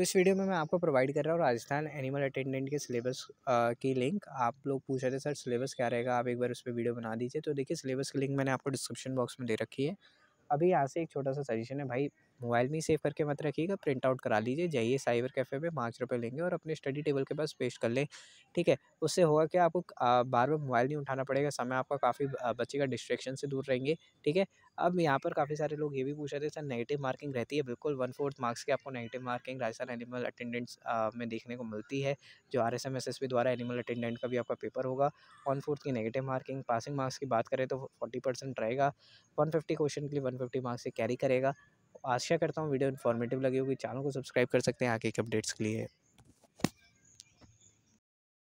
तो इस वीडियो में मैं आपको प्रोवाइड कर रहा हूँ राजस्थान एनिमल अटेंडेंट के सिलेबस की लिंक आप लोग पूछ रहे थे सर सिलेबस क्या रहेगा आप एक बार उस पर वीडियो बना दीजिए तो देखिए सिलेबस की लिंक मैंने आपको डिस्क्रिप्शन बॉक्स में दे रखी है अभी यहाँ से एक छोटा सा सजेशन है भाई मोबाइल में ही सेव करके मत रखिएगा प्रिंट आउट करा लीजिए जाइए साइबर कैफ़े में पाँच रुपये लेंगे और अपने स्टडी टेबल के पास पेश कर लें ठीक है उससे होगा कि आपको बार बार मोबाइल नहीं उठाना पड़ेगा समय आपका काफ़ी बच्चे का डिस्ट्रैक्शन से दूर रहेंगे ठीक है अब यहाँ पर काफ़ी सारे लोग ये भी पूछ रहे थे सर नेगेटिव मार्किंग रहती है बिल्कुल वन फोर्थ मार्क्स की आपको negative marking Rajasthan animal attendants में देखने को मिलती है जो R S M S S B द्वारा एनिमल अटेंडेंट का भी आपका पेपर होगा वन फोर्थ की नेगेटिव मार्किंग पासिंग मार्क्स की बात करें तो फोर्टी परसेंट रहेगा वन फिफ्टी क्वेश्चन के लिए वन फिफ्टी मार्क्स से कैरी करेगा आशा करता हूँ वीडियो इन्फॉर्मेटिव लगी होगी चैनल को सब्सक्राइब कर सकते हैं आगे के अपडेट्स के लिए